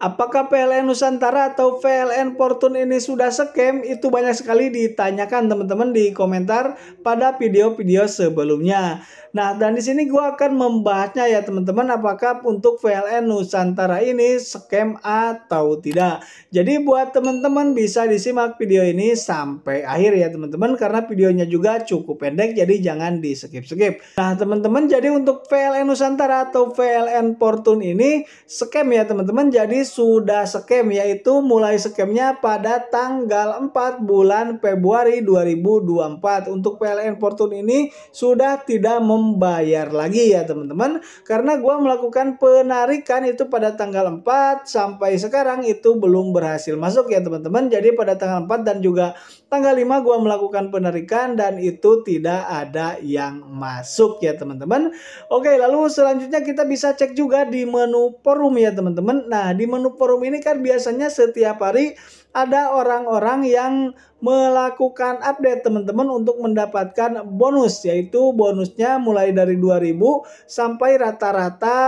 Apakah PLN Nusantara atau PLN Portun ini sudah scam? Itu banyak sekali ditanyakan teman-teman di komentar pada video-video sebelumnya. Nah, dan di sini gue akan membahasnya ya teman-teman apakah untuk VLN Nusantara ini scam atau tidak. Jadi buat teman-teman bisa disimak video ini sampai akhir ya teman-teman karena videonya juga cukup pendek jadi jangan di skip-skip. Nah, teman-teman jadi untuk VLN Nusantara atau VLN Fortune ini scam ya teman-teman. Jadi sudah scam yaitu mulai scamnya pada tanggal 4 bulan Februari 2024. Untuk VLN Fortune ini sudah tidak membayar lagi ya teman-teman karena gue melakukan penarikan itu pada tanggal 4 sampai sekarang itu belum berhasil masuk ya teman-teman jadi pada tanggal 4 dan juga tanggal 5 gue melakukan penarikan dan itu tidak ada yang masuk ya teman-teman oke lalu selanjutnya kita bisa cek juga di menu forum ya teman-teman nah di menu forum ini kan biasanya setiap hari ada orang-orang yang melakukan update teman-teman untuk mendapatkan bonus yaitu bonusnya mulai dari 2000 sampai rata-rata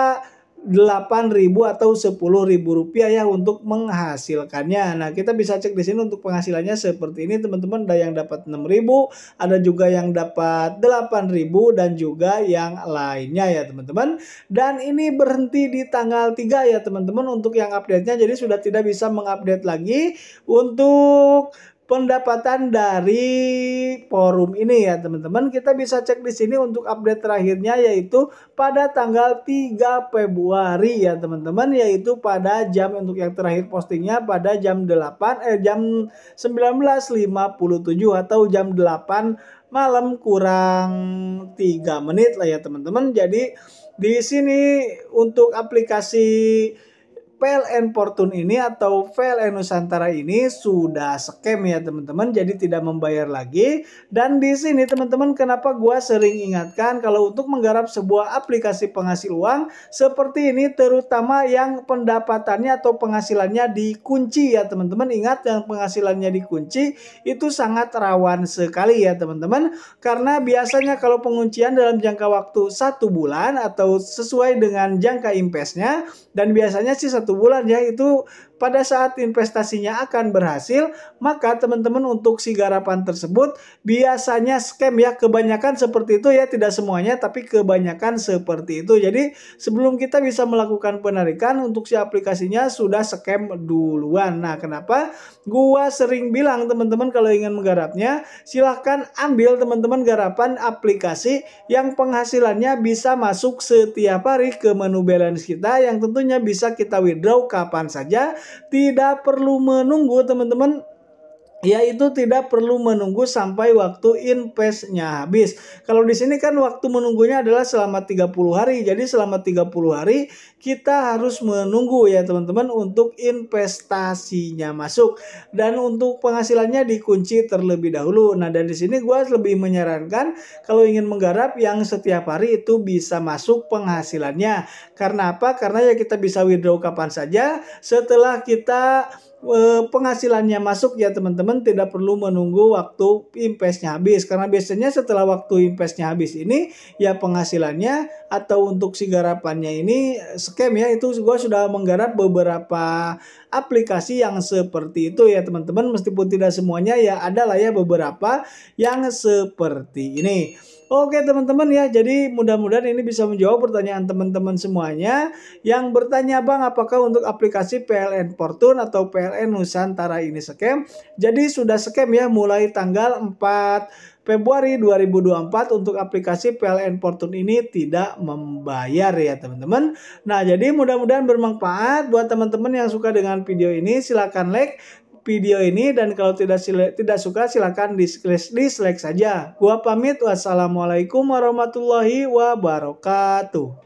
8.000 atau 10.000 rupiah ya untuk menghasilkannya. Nah, kita bisa cek di sini untuk penghasilannya seperti ini teman-teman. Ada yang dapat 6.000, ada juga yang dapat 8.000 dan juga yang lainnya ya teman-teman. Dan ini berhenti di tanggal 3 ya teman-teman untuk yang update-nya. Jadi sudah tidak bisa mengupdate lagi untuk pendapatan dari forum ini ya teman-teman. Kita bisa cek di sini untuk update terakhirnya yaitu pada tanggal 3 Februari ya teman-teman yaitu pada jam untuk yang terakhir postingnya pada jam 8 eh jam 19.57 atau jam 8 malam kurang 3 menit lah ya teman-teman. Jadi di sini untuk aplikasi PLN Portun ini atau PLN Nusantara ini sudah scam ya teman-teman jadi tidak membayar lagi dan di sini teman-teman kenapa gua sering ingatkan kalau untuk menggarap sebuah aplikasi penghasil uang seperti ini terutama yang pendapatannya atau penghasilannya dikunci ya teman-teman ingat yang penghasilannya dikunci itu sangat rawan sekali ya teman-teman karena biasanya kalau penguncian dalam jangka waktu satu bulan atau sesuai dengan jangka impesnya dan biasanya sih satu satu bulan ya itu pada saat investasinya akan berhasil maka teman-teman untuk si garapan tersebut biasanya scam ya kebanyakan seperti itu ya tidak semuanya tapi kebanyakan seperti itu jadi sebelum kita bisa melakukan penarikan untuk si aplikasinya sudah scam duluan nah kenapa gua sering bilang teman-teman kalau ingin menggarapnya silahkan ambil teman-teman garapan aplikasi yang penghasilannya bisa masuk setiap hari ke menu balance kita yang tentunya bisa kita withdraw withdraw kapan saja, tidak perlu menunggu teman-teman yaitu tidak perlu menunggu sampai waktu investnya habis. Kalau di sini kan waktu menunggunya adalah selama 30 hari. Jadi selama 30 hari kita harus menunggu ya teman-teman untuk investasinya masuk dan untuk penghasilannya dikunci terlebih dahulu. Nah, dan di sini gue lebih menyarankan kalau ingin menggarap yang setiap hari itu bisa masuk penghasilannya. Karena apa? Karena ya kita bisa withdraw kapan saja setelah kita Eh, penghasilannya masuk ya teman-teman tidak perlu menunggu waktu investnya habis karena biasanya setelah waktu investnya habis ini ya penghasilannya atau untuk si garapannya ini eh, scam ya itu gue sudah menggarap beberapa aplikasi yang seperti itu ya teman-teman meskipun tidak semuanya ya adalah ya beberapa yang seperti ini Oke teman-teman ya, jadi mudah-mudahan ini bisa menjawab pertanyaan teman-teman semuanya yang bertanya Bang apakah untuk aplikasi PLN Fortune atau PLN Nusantara ini scam? Jadi sudah scam ya mulai tanggal 4 Februari 2024 untuk aplikasi PLN Fortune ini tidak membayar ya teman-teman. Nah jadi mudah-mudahan bermanfaat buat teman-teman yang suka dengan video ini silahkan like, video ini dan kalau tidak tidak suka silahkan dislike, dislike saja. Gua pamit wassalamualaikum warahmatullahi wabarakatuh.